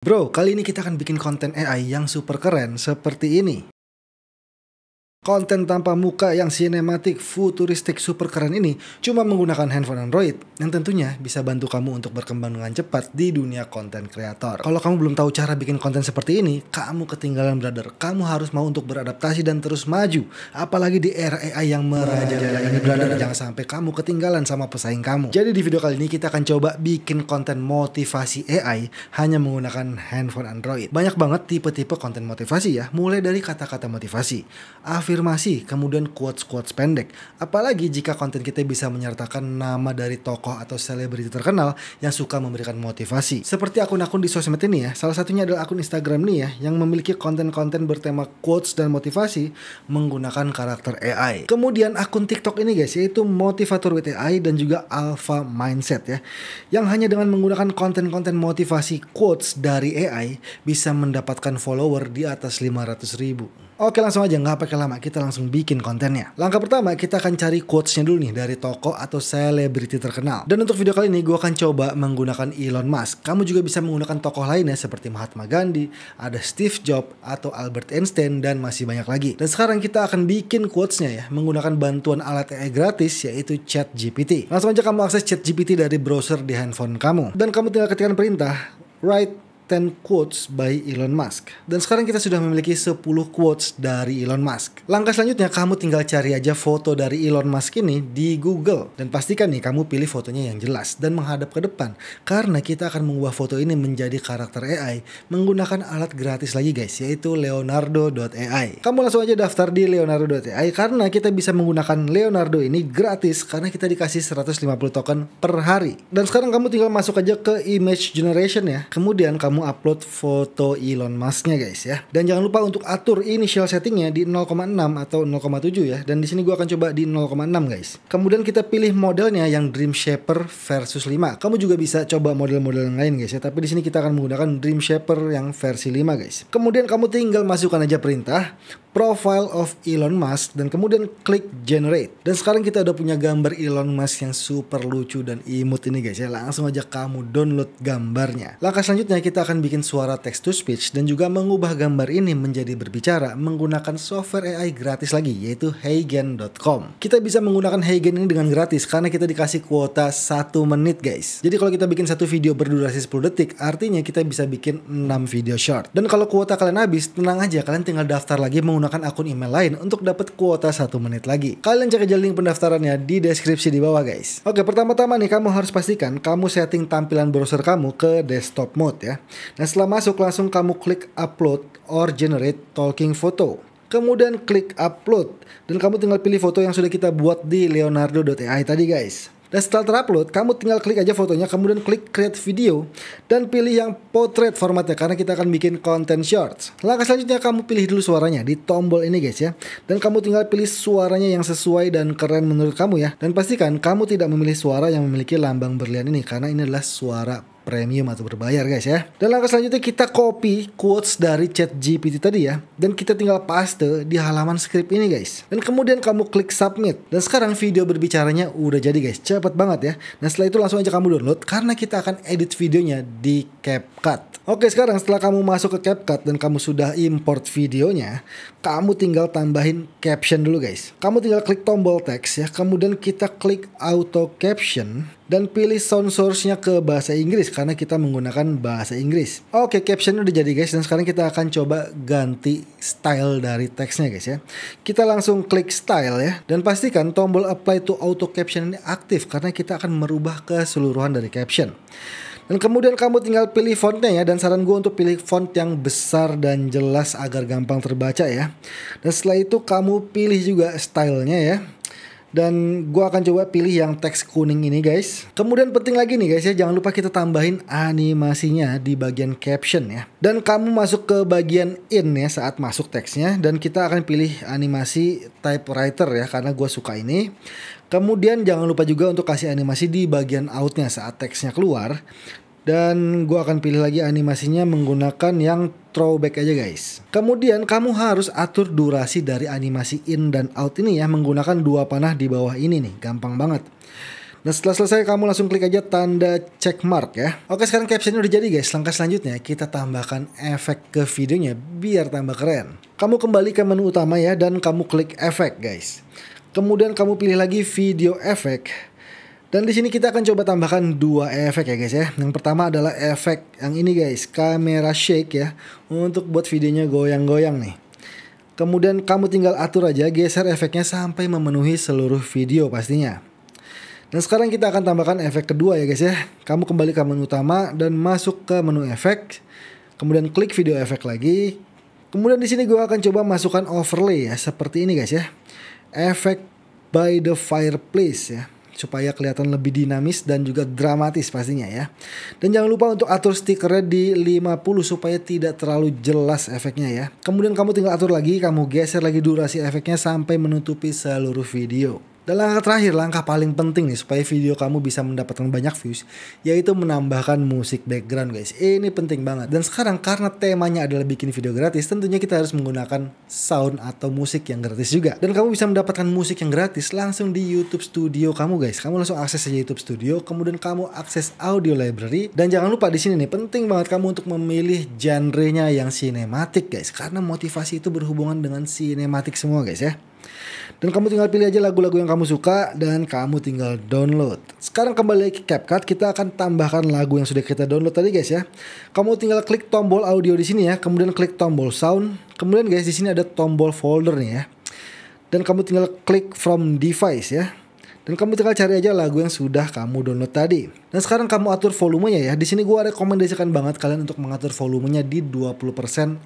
Bro, kali ini kita akan bikin konten AI yang super keren seperti ini. Konten tanpa muka yang sinematik, futuristik, super keren ini cuma menggunakan handphone Android yang tentunya bisa bantu kamu untuk berkembang dengan cepat di dunia konten kreator. Kalau kamu belum tahu cara bikin konten seperti ini, kamu ketinggalan brother. Kamu harus mau untuk beradaptasi dan terus maju, apalagi di era AI yang merajalela ini brother. Jangan sampai kamu ketinggalan sama pesaing kamu. Jadi di video kali ini kita akan coba bikin konten motivasi AI hanya menggunakan handphone Android. Banyak banget tipe-tipe konten motivasi ya, mulai dari kata-kata motivasi, afirmasi afirmasi, kemudian quotes-quotes pendek. Apalagi jika konten kita bisa menyertakan nama dari tokoh atau selebriti terkenal yang suka memberikan motivasi. Seperti akun-akun di sosmed ini ya, salah satunya adalah akun Instagram nih ya, yang memiliki konten-konten bertema quotes dan motivasi menggunakan karakter AI. Kemudian akun TikTok ini guys, yaitu Motivator with AI dan juga Alpha Mindset ya, yang hanya dengan menggunakan konten-konten motivasi quotes dari AI bisa mendapatkan follower di atas 500 ribu. Oke langsung aja, nggak pakai lama kita langsung bikin kontennya. Langkah pertama, kita akan cari quotes-nya dulu nih dari toko atau selebriti terkenal. Dan untuk video kali ini, gue akan coba menggunakan Elon Musk. Kamu juga bisa menggunakan tokoh lainnya seperti Mahatma Gandhi, ada Steve Jobs, atau Albert Einstein, dan masih banyak lagi. Dan sekarang kita akan bikin quotes-nya ya, menggunakan bantuan alat AI gratis yaitu ChatGPT. Langsung aja kamu akses ChatGPT dari browser di handphone kamu. Dan kamu tinggal ketikkan perintah, write 10 quotes by Elon Musk. Dan sekarang kita sudah memiliki 10 quotes dari Elon Musk. Langkah selanjutnya kamu tinggal cari aja foto dari Elon Musk ini di Google dan pastikan nih kamu pilih fotonya yang jelas dan menghadap ke depan karena kita akan mengubah foto ini menjadi karakter AI menggunakan alat gratis lagi guys yaitu leonardo.ai. Kamu langsung aja daftar di leonardo.ai karena kita bisa menggunakan Leonardo ini gratis karena kita dikasih 150 token per hari. Dan sekarang kamu tinggal masuk aja ke image generation ya. Kemudian kamu kamu upload foto Elon Musk-nya guys ya. Dan jangan lupa untuk atur initial settingnya di 0,6 atau 0,7 ya. Dan di sini gue akan coba di 0,6 guys. Kemudian kita pilih modelnya yang Dream Shaper versus 5. Kamu juga bisa coba model-model yang lain guys ya. Tapi di sini kita akan menggunakan Dream Shaper yang versi 5 guys. Kemudian kamu tinggal masukkan aja perintah profile of Elon Musk dan kemudian klik generate. Dan sekarang kita udah punya gambar Elon Musk yang super lucu dan imut ini guys ya. Langsung aja kamu download gambarnya. Langkah selanjutnya kita akan bikin suara text to speech dan juga mengubah gambar ini menjadi berbicara menggunakan software AI gratis lagi yaitu Heigen.com. Kita bisa menggunakan Heigen ini dengan gratis karena kita dikasih kuota 1 menit guys. Jadi kalau kita bikin satu video berdurasi 10 detik artinya kita bisa bikin 6 video short. Dan kalau kuota kalian habis tenang aja kalian tinggal daftar lagi menggunakan menggunakan akun email lain untuk dapat kuota satu menit lagi. Kalian cek aja link pendaftarannya di deskripsi di bawah guys. Oke, pertama-tama nih kamu harus pastikan kamu setting tampilan browser kamu ke desktop mode ya. Nah setelah masuk langsung kamu klik upload or generate talking photo kemudian klik upload dan kamu tinggal pilih foto yang sudah kita buat di leonardo.ai tadi guys. Dan setelah terupload, kamu tinggal klik aja fotonya, kemudian klik create video dan pilih yang portrait formatnya karena kita akan bikin konten shorts. Langkah selanjutnya kamu pilih dulu suaranya di tombol ini guys ya. Dan kamu tinggal pilih suaranya yang sesuai dan keren menurut kamu ya. Dan pastikan kamu tidak memilih suara yang memiliki lambang berlian ini karena ini adalah suara premium atau berbayar guys ya. Dan langkah selanjutnya kita copy quotes dari chat GPT tadi ya. Dan kita tinggal paste di halaman script ini guys. Dan kemudian kamu klik submit. Dan sekarang video berbicaranya udah jadi guys. Cepet banget ya. Nah setelah itu langsung aja kamu download karena kita akan edit videonya di CapCut. Oke sekarang setelah kamu masuk ke CapCut dan kamu sudah import videonya. Kamu tinggal tambahin caption dulu guys. Kamu tinggal klik tombol teks ya. Kemudian kita klik auto caption. Dan pilih sound source-nya ke bahasa Inggris karena kita menggunakan bahasa Inggris. Oke, caption udah jadi guys dan sekarang kita akan coba ganti style dari teksnya guys ya. Kita langsung klik style ya dan pastikan tombol apply to auto caption ini aktif karena kita akan merubah keseluruhan dari caption. Dan kemudian kamu tinggal pilih fontnya ya dan saran gue untuk pilih font yang besar dan jelas agar gampang terbaca ya. Dan setelah itu kamu pilih juga stylenya ya. Dan gue akan coba pilih yang teks kuning ini guys. Kemudian penting lagi nih guys ya, jangan lupa kita tambahin animasinya di bagian caption ya. Dan kamu masuk ke bagian in ya saat masuk teksnya. Dan kita akan pilih animasi typewriter ya, karena gue suka ini. Kemudian jangan lupa juga untuk kasih animasi di bagian outnya saat teksnya keluar dan gue akan pilih lagi animasinya menggunakan yang throwback aja guys. Kemudian kamu harus atur durasi dari animasi in dan out ini ya menggunakan dua panah di bawah ini nih, gampang banget. Nah setelah selesai kamu langsung klik aja tanda check mark ya. Oke sekarang captionnya udah jadi guys. Langkah selanjutnya kita tambahkan efek ke videonya biar tambah keren. Kamu kembali ke menu utama ya dan kamu klik efek guys. Kemudian kamu pilih lagi video efek dan di sini kita akan coba tambahkan dua efek ya guys ya. Yang pertama adalah efek yang ini guys, kamera shake ya, untuk buat videonya goyang-goyang nih. Kemudian kamu tinggal atur aja geser efeknya sampai memenuhi seluruh video pastinya. Dan sekarang kita akan tambahkan efek kedua ya guys ya. Kamu kembali ke menu utama dan masuk ke menu efek. Kemudian klik video efek lagi. Kemudian di sini gue akan coba masukkan overlay ya seperti ini guys ya. Efek by the fireplace ya supaya kelihatan lebih dinamis dan juga dramatis pastinya ya. Dan jangan lupa untuk atur stikernya di 50 supaya tidak terlalu jelas efeknya ya. Kemudian kamu tinggal atur lagi, kamu geser lagi durasi efeknya sampai menutupi seluruh video. Dan langkah terakhir, langkah paling penting nih supaya video kamu bisa mendapatkan banyak views, yaitu menambahkan musik background guys. Ini penting banget. Dan sekarang karena temanya adalah bikin video gratis, tentunya kita harus menggunakan sound atau musik yang gratis juga. Dan kamu bisa mendapatkan musik yang gratis langsung di YouTube Studio kamu guys. Kamu langsung akses aja YouTube Studio, kemudian kamu akses audio library dan jangan lupa di sini nih penting banget kamu untuk memilih genre-nya yang cinematic, guys karena motivasi itu berhubungan dengan cinematic semua guys ya. Dan kamu tinggal pilih aja lagu-lagu yang kamu suka dan kamu tinggal download. Sekarang kembali ke CapCut, kita akan tambahkan lagu yang sudah kita download tadi guys ya. Kamu tinggal klik tombol audio di sini ya, kemudian klik tombol sound. Kemudian guys di sini ada tombol folder nih ya. Dan kamu tinggal klik from device ya. Dan kamu tinggal cari aja lagu yang sudah kamu download tadi. Dan sekarang kamu atur volumenya ya. Di sini gue rekomendasikan banget kalian untuk mengatur volumenya di 20%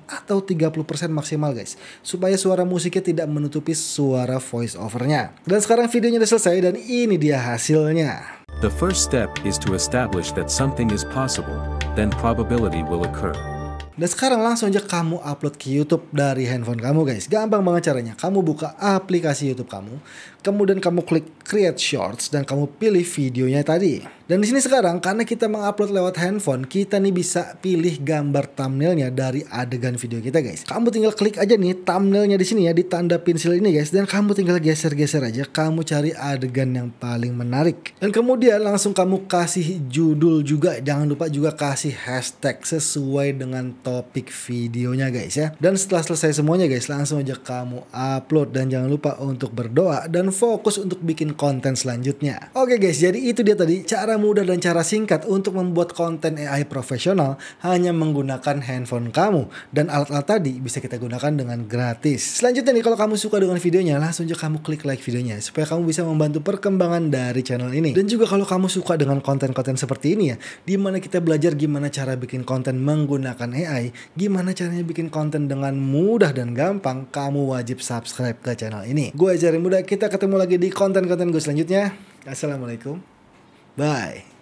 atau 30% maksimal guys. Supaya suara musiknya tidak menutupi suara voice overnya. Dan sekarang videonya sudah selesai dan ini dia hasilnya. The first step is to establish that something is possible, then probability will occur. Dan sekarang langsung aja kamu upload ke YouTube dari handphone kamu guys. Gampang banget caranya. Kamu buka aplikasi YouTube kamu, kemudian kamu klik create shorts dan kamu pilih videonya tadi. Dan di sini sekarang karena kita mengupload lewat handphone, kita nih bisa pilih gambar thumbnailnya dari adegan video kita guys. Kamu tinggal klik aja nih thumbnailnya di sini ya di tanda pensil ini guys dan kamu tinggal geser-geser aja kamu cari adegan yang paling menarik. Dan kemudian langsung kamu kasih judul juga jangan lupa juga kasih hashtag sesuai dengan topik videonya guys ya. Dan setelah selesai semuanya guys langsung aja kamu upload dan jangan lupa untuk berdoa dan fokus untuk bikin konten selanjutnya. Oke guys, jadi itu dia tadi cara cara mudah dan cara singkat untuk membuat konten AI profesional hanya menggunakan handphone kamu. Dan alat-alat tadi bisa kita gunakan dengan gratis. Selanjutnya nih, kalau kamu suka dengan videonya, langsung aja kamu klik like videonya supaya kamu bisa membantu perkembangan dari channel ini. Dan juga kalau kamu suka dengan konten-konten seperti ini ya, di mana kita belajar gimana cara bikin konten menggunakan AI, gimana caranya bikin konten dengan mudah dan gampang, kamu wajib subscribe ke channel ini. Gue Jari Muda, kita ketemu lagi di konten-konten gue selanjutnya. Assalamualaikum. Bye.